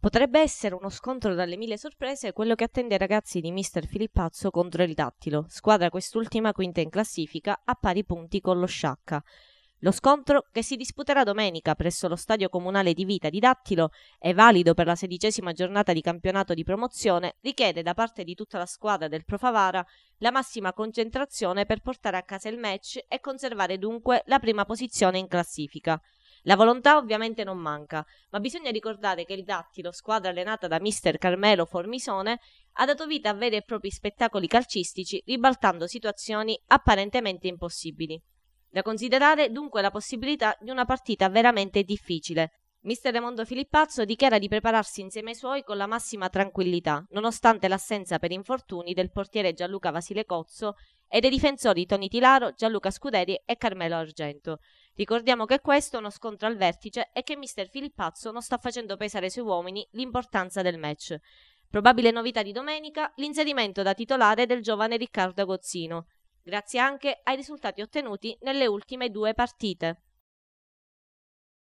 Potrebbe essere uno scontro dalle mille sorprese quello che attende i ragazzi di Mister Filippazzo contro il Dattilo, squadra quest'ultima quinta in classifica a pari punti con lo Sciacca. Lo scontro, che si disputerà domenica presso lo stadio comunale di Vita di Dattilo e valido per la sedicesima giornata di campionato di promozione, richiede da parte di tutta la squadra del Profavara la massima concentrazione per portare a casa il match e conservare dunque la prima posizione in classifica. La volontà ovviamente non manca, ma bisogna ricordare che il Dattilo, squadra allenata da mister Carmelo Formisone, ha dato vita a veri e propri spettacoli calcistici ribaltando situazioni apparentemente impossibili. Da considerare dunque la possibilità di una partita veramente difficile. Mister Raimondo Filippazzo dichiara di prepararsi insieme ai suoi con la massima tranquillità, nonostante l'assenza per infortuni del portiere Gianluca Vasile Cozzo e dei difensori Toni Tilaro, Gianluca Scuderi e Carmelo Argento, Ricordiamo che questo è uno scontro al vertice e che mister Filippazzo non sta facendo pesare ai suoi uomini l'importanza del match. Probabile novità di domenica, l'inserimento da titolare del giovane Riccardo Agozzino, grazie anche ai risultati ottenuti nelle ultime due partite.